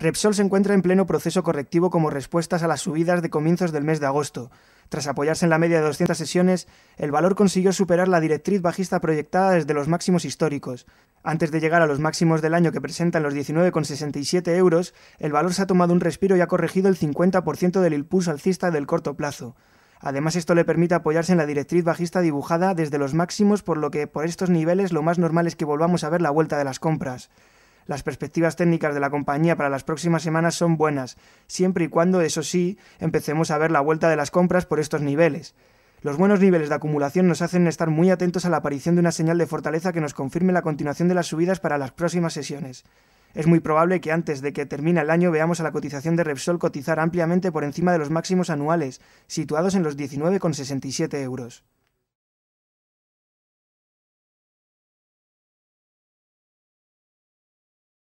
Repsol se encuentra en pleno proceso correctivo como respuestas a las subidas de comienzos del mes de agosto. Tras apoyarse en la media de 200 sesiones, el valor consiguió superar la directriz bajista proyectada desde los máximos históricos. Antes de llegar a los máximos del año que presentan los 19,67 euros, el valor se ha tomado un respiro y ha corregido el 50% del impulso alcista del corto plazo. Además, esto le permite apoyarse en la directriz bajista dibujada desde los máximos, por lo que por estos niveles lo más normal es que volvamos a ver la vuelta de las compras. Las perspectivas técnicas de la compañía para las próximas semanas son buenas, siempre y cuando, eso sí, empecemos a ver la vuelta de las compras por estos niveles. Los buenos niveles de acumulación nos hacen estar muy atentos a la aparición de una señal de fortaleza que nos confirme la continuación de las subidas para las próximas sesiones. Es muy probable que antes de que termine el año veamos a la cotización de Repsol cotizar ampliamente por encima de los máximos anuales, situados en los 19,67 euros.